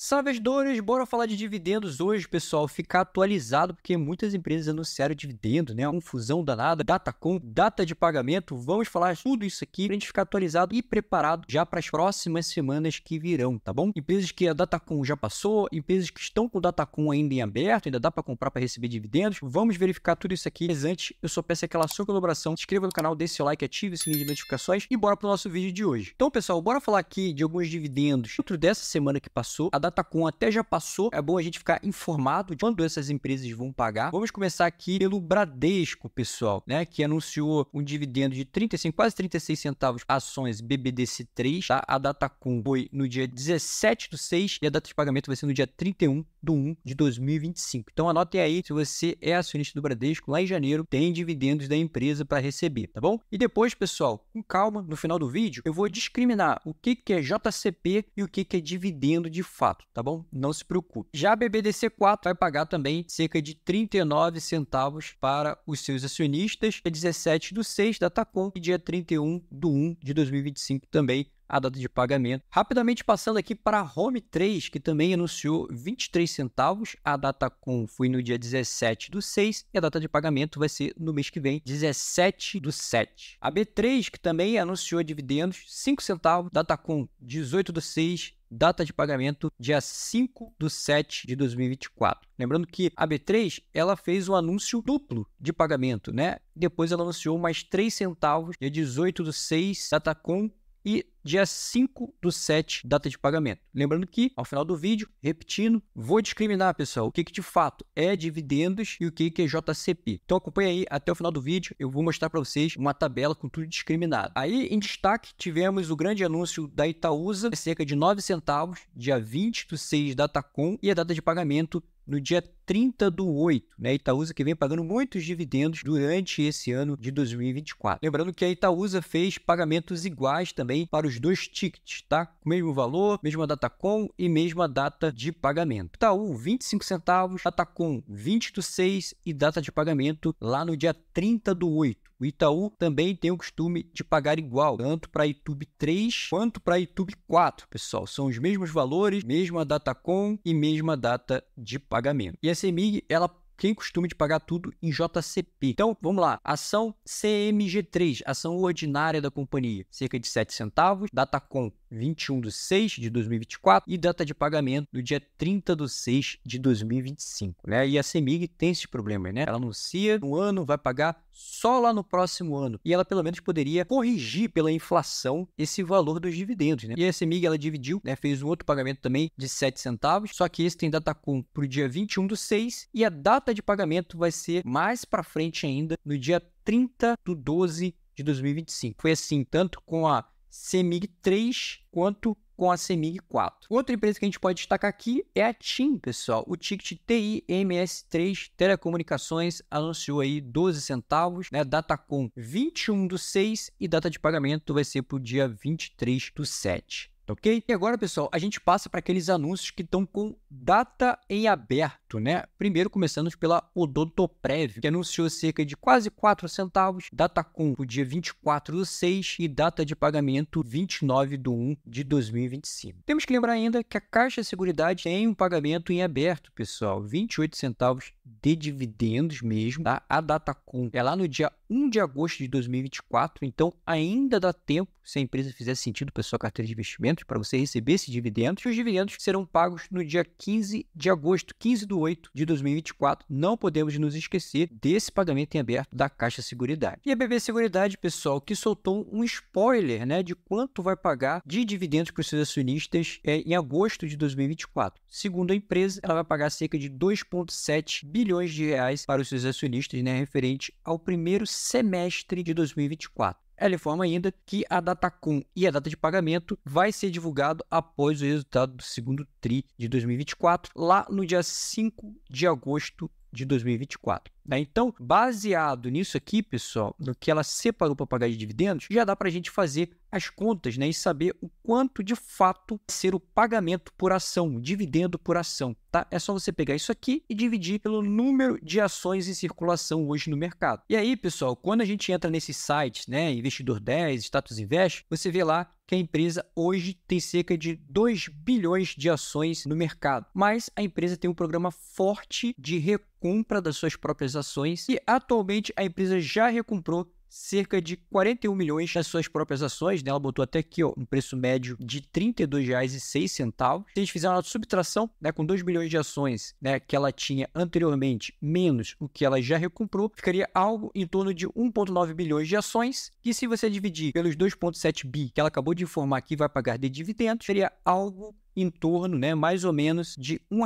Salvadores, bora falar de dividendos hoje, pessoal. Ficar atualizado, porque muitas empresas anunciaram dividendo, né? Confusão danada, data com, data de pagamento. Vamos falar tudo isso aqui pra gente ficar atualizado e preparado já para as próximas semanas que virão, tá bom? Empresas que a data com já passou, empresas que estão com data com ainda em aberto, ainda dá para comprar para receber dividendos. Vamos verificar tudo isso aqui. Mas antes, eu só peço aquela sua colaboração. Se inscreva no canal, dê seu like, ative o sininho de notificações e bora pro nosso vídeo de hoje. Então, pessoal, bora falar aqui de alguns dividendos. Dentro dessa semana que passou, a data DataCom até já passou. É bom a gente ficar informado de quando essas empresas vão pagar. Vamos começar aqui pelo Bradesco, pessoal, né? Que anunciou um dividendo de 35, quase 36 centavos ações BBDC3. Tá? A DataCom foi no dia 17 do 6 e a data de pagamento vai ser no dia 31 do 1 de 2025. Então anotem aí, se você é acionista do Bradesco, lá em janeiro tem dividendos da empresa para receber, tá bom? E depois, pessoal, com calma, no final do vídeo, eu vou discriminar o que, que é JCP e o que, que é dividendo de fato. 4, tá bom? Não se preocupe. Já a BBDC 4 vai pagar também cerca de 39 centavos para os seus acionistas, dia 17 do 6 da TACOM e dia 31 do 1 de 2025 também a data de pagamento. Rapidamente passando aqui para a Home 3, que também anunciou 23 centavos. A data com foi no dia 17 do 6 e a data de pagamento vai ser no mês que vem, 17 do 7. A B3, que também anunciou dividendos, 5 centavos. Data com 18 do 6 data de pagamento dia 5 do 7 de 2024. Lembrando que a B3 ela fez um anúncio duplo de pagamento, né? Depois ela anunciou mais 3 centavos dia 18 do 6, data com e dia 5 do 7, data de pagamento. Lembrando que, ao final do vídeo, repetindo, vou discriminar, pessoal, o que, que de fato é dividendos e o que, que é JCP. Então acompanha aí até o final do vídeo, eu vou mostrar para vocês uma tabela com tudo discriminado. Aí, em destaque, tivemos o grande anúncio da Itaúsa, é cerca de 9 centavos, dia 20 do 6, com e a data de pagamento no dia 30 do 8, né? Itaúsa que vem pagando muitos dividendos durante esse ano de 2024. Lembrando que a Itaúsa fez pagamentos iguais também para os dois tickets, tá? Mesmo valor, mesma data com e mesma data de pagamento. Itaú, 25 centavos, data com 20 do 6 e data de pagamento lá no dia 30 do 8. O Itaú também tem o costume de pagar igual, tanto para YouTube 3 quanto para YouTube 4, pessoal. São os mesmos valores, mesma data com e mesma data de pagamento. E a CEMIG, ela quem costuma de pagar tudo em JCP. Então, vamos lá. Ação CMG3, ação ordinária da companhia, cerca de 7 centavos, data com 21 de 6 de 2024 e data de pagamento do dia 30 de 6 de 2025, né? E a CEMIG tem esse problema, né? Ela anuncia no ano, vai pagar só lá no próximo ano. E ela pelo menos poderia corrigir pela inflação esse valor dos dividendos, né? E a CEMIG ela dividiu, né? Fez um outro pagamento também de 7 centavos, só que esse tem data cum para o dia 21 do 6 e a data de pagamento vai ser mais para frente ainda, no dia 30 do 12 de 2025. Foi assim, tanto com a CEMIG 3 quanto com a CEMIG 4. Outra empresa que a gente pode destacar aqui é a TIM, pessoal. O ticket TIMS3 Telecomunicações anunciou aí 12 centavos, né? Data com 21 do 6 e data de pagamento vai ser para o dia 23 do 7 ok? E agora, pessoal, a gente passa para aqueles anúncios que estão com data em aberto, né? Primeiro, começando pela Odontoprev, que anunciou cerca de quase 4 centavos, data com o dia 24 do 6 e data de pagamento 29 do 1 de 2025. Temos que lembrar ainda que a Caixa de Seguridade tem um pagamento em aberto, pessoal, 28 centavos de dividendos mesmo, tá? A data com é lá no dia 1 de agosto de 2024, então ainda dá tempo, se a empresa fizer sentido para sua carteira de investimentos, para você receber esses dividendos, e os dividendos serão pagos no dia 15 de agosto, 15 de 8 de 2024. Não podemos nos esquecer desse pagamento em aberto da Caixa Seguridade. E a BB Seguridade, pessoal, que soltou um spoiler né, de quanto vai pagar de dividendos para os seus acionistas é, em agosto de 2024. Segundo a empresa, ela vai pagar cerca de 2,7 bilhões de reais para os seus acionistas, né, referente ao primeiro semestre de 2024. Ela informa ainda que a data com e a data de pagamento vai ser divulgado após o resultado do segundo TRI de 2024, lá no dia 5 de agosto de 2024. Né? Então, baseado nisso aqui, pessoal, no que ela separou para pagar de dividendos, já dá para a gente fazer as contas né, e saber o quanto de fato ser o pagamento por ação, dividendo por ação. Tá? É só você pegar isso aqui e dividir pelo número de ações em circulação hoje no mercado. E aí, pessoal, quando a gente entra nesses sites, né, Investidor 10, Status Invest, você vê lá que a empresa hoje tem cerca de 2 bilhões de ações no mercado. Mas a empresa tem um programa forte de recompra das suas próprias ações e atualmente a empresa já recomprou cerca de 41 milhões das suas próprias ações, né? Ela botou até aqui, ó, um preço médio de R$ 32,06. Se a gente fizer uma subtração, né, com 2 milhões de ações, né, que ela tinha anteriormente, menos o que ela já recomprou, ficaria algo em torno de 1.9 bilhões de ações, E se você dividir pelos 2.7 bi que ela acabou de informar que vai pagar de dividendos, seria algo em torno, né, mais ou menos, de R$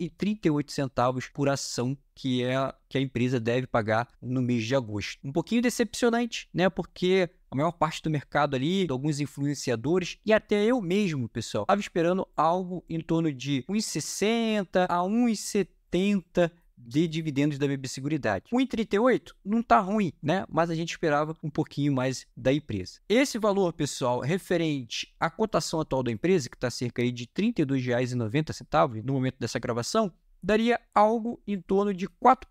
1,38 por ação que, é, que a empresa deve pagar no mês de agosto. Um pouquinho decepcionante, né, porque a maior parte do mercado ali, alguns influenciadores e até eu mesmo, pessoal, estava esperando algo em torno de 1,60 a 1,70 de dividendos da BB Seguridade. 1,38 não está ruim, né? Mas a gente esperava um pouquinho mais da empresa. Esse valor, pessoal, referente à cotação atual da empresa, que está cerca aí de R$ 32,90 no momento dessa gravação, daria algo em torno de 4%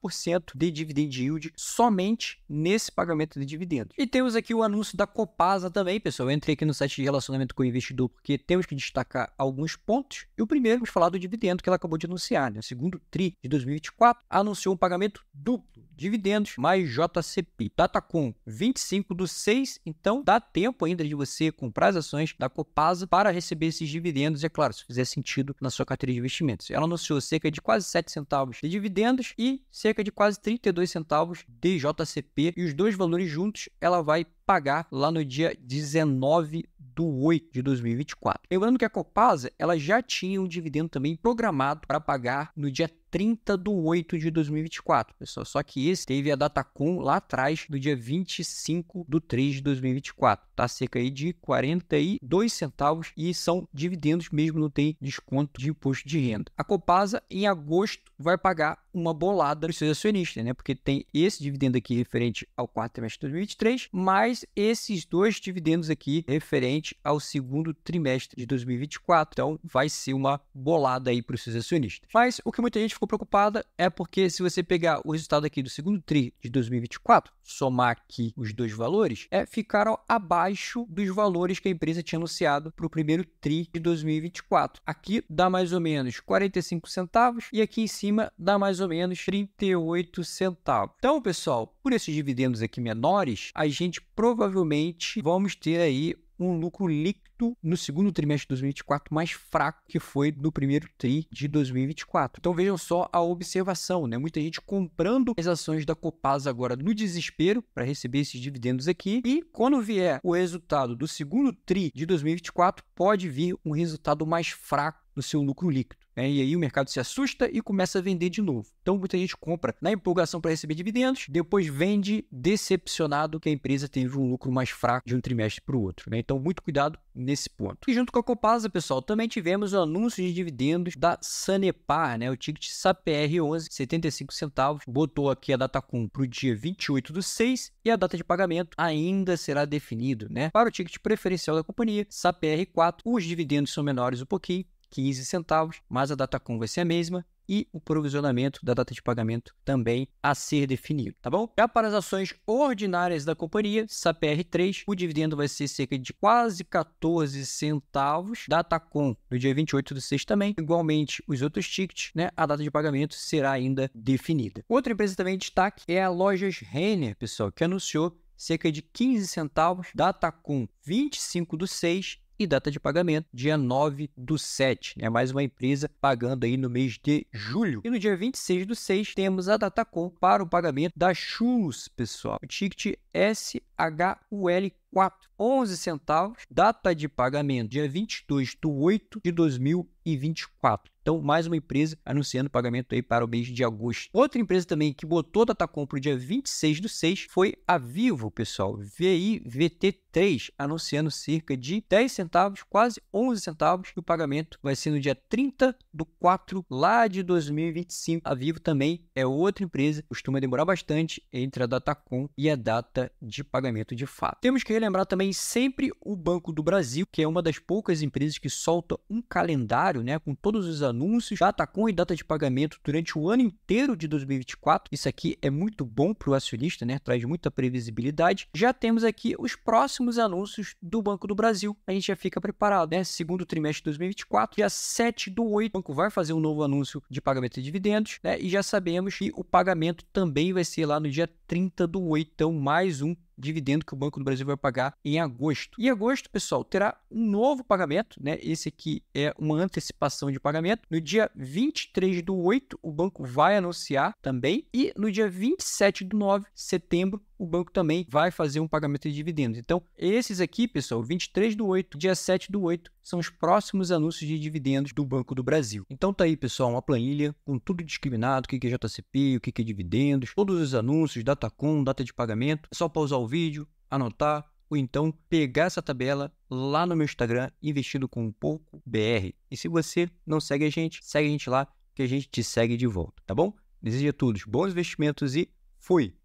de dividend yield somente nesse pagamento de dividendos. E temos aqui o anúncio da Copasa também, pessoal. Eu entrei aqui no site de relacionamento com o investidor porque temos que destacar alguns pontos. E o primeiro, vamos falar do dividendo que ela acabou de anunciar. Né? O segundo TRI de 2024 anunciou um pagamento duplo dividendos mais JCP. Datacom 25 do 6, então dá tempo ainda de você comprar as ações da Copasa para receber esses dividendos, é claro, se fizer sentido na sua carteira de investimentos. Ela anunciou cerca de quase 7 centavos de dividendos e cerca de quase 32 centavos de JCP e os dois valores juntos ela vai pagar lá no dia 19 do 8 de 2024. Lembrando que a Copasa ela já tinha um dividendo também programado para pagar no dia 30 de 8 de 2024, pessoal. Só que esse teve a data com lá atrás, do dia 25 de 3 de 2024. Tá cerca aí de 42 centavos e são dividendos mesmo, não tem desconto de imposto de renda. A Copasa, em agosto, vai pagar uma bolada para seus acionistas, né? Porque tem esse dividendo aqui referente ao quarto trimestre de 2023, mais esses dois dividendos aqui referente ao segundo trimestre de 2024. Então, vai ser uma bolada aí para os seus acionistas. Mas o que muita gente ficou preocupada é porque se você pegar o resultado aqui do segundo TRI de 2024, somar aqui os dois valores, é, ficaram abaixo dos valores que a empresa tinha anunciado para o primeiro TRI de 2024. Aqui dá mais ou menos 45 centavos e aqui em cima dá mais ou menos 38 centavos. Então, pessoal, por esses dividendos aqui menores, a gente provavelmente vamos ter aí um lucro líquido no segundo trimestre de 2024 mais fraco que foi no primeiro tri de 2024. Então vejam só a observação, né? Muita gente comprando as ações da Copasa agora no desespero para receber esses dividendos aqui e quando vier o resultado do segundo tri de 2024 pode vir um resultado mais fraco no seu lucro líquido. Né? E aí o mercado se assusta e começa a vender de novo. Então muita gente compra na empolgação para receber dividendos, depois vende decepcionado que a empresa teve um lucro mais fraco de um trimestre para o outro. Né? Então muito cuidado nesse ponto. E junto com a Copasa, pessoal, também tivemos o anúncio de dividendos da Sanepar, né? o ticket SAPR 11, 75 centavos. Botou aqui a data cum para o dia 28 do 6 e a data de pagamento ainda será definido. Né? Para o ticket preferencial da companhia, SAPR 4, os dividendos são menores um pouquinho, 15 centavos, mas a data com vai ser a mesma e o provisionamento da data de pagamento também a ser definido, tá bom? Já para as ações ordinárias da companhia, SAPR3, o dividendo vai ser cerca de quase 14 centavos, data com no dia 28 do 6 também, igualmente os outros tickets, né? A data de pagamento será ainda definida. Outra empresa também em destaque é a Lojas Renner, pessoal, que anunciou cerca de 15 centavos, data com 25 do 6 e data de pagamento, dia 9 do 7. É né? mais uma empresa pagando aí no mês de julho. E no dia 26 do 6, temos a Datacom para o pagamento da Chus, pessoal. O ticket SHUL 4, 11 centavos. Data de pagamento, dia 22 do 8 de 2020. 2024. Então, mais uma empresa anunciando pagamento aí para o mês de agosto. Outra empresa também que botou Datacom para o dia 26 do 6 foi a Vivo, pessoal. VIVT3, anunciando cerca de 10 centavos, quase 11 centavos. E o pagamento vai ser no dia 30 do 4 lá de 2025. A Vivo também é outra empresa, costuma demorar bastante entre a datacom e a data de pagamento de fato. Temos que relembrar também sempre o Banco do Brasil, que é uma das poucas empresas que solta um calendário né, com todos os anúncios, data com e data de pagamento durante o ano inteiro de 2024. Isso aqui é muito bom para o acionista, né, traz muita previsibilidade. Já temos aqui os próximos anúncios do Banco do Brasil. A gente já fica preparado, né? Segundo trimestre de 2024, dia 7 do 8, o banco vai fazer um novo anúncio de pagamento de dividendos, né? E já sabemos que o pagamento também vai ser lá no dia 30 do 8, então mais um dividendo que o Banco do Brasil vai pagar em agosto. Em agosto, pessoal, terá um novo pagamento, né? Esse aqui é uma antecipação de pagamento. No dia 23 do 8, o banco vai anunciar também. E no dia 27 do 9, setembro, o banco também vai fazer um pagamento de dividendos. Então, esses aqui, pessoal, 23 do 8, dia 7 do 8, são os próximos anúncios de dividendos do Banco do Brasil. Então tá aí, pessoal, uma planilha com tudo discriminado, o que é JCP, o que é dividendos, todos os anúncios, data com, data de pagamento. É só pausar o vídeo, anotar, ou então pegar essa tabela lá no meu Instagram, investido com um pouco BR. E se você não segue a gente, segue a gente lá que a gente te segue de volta, tá bom? Desejo a todos bons investimentos e fui!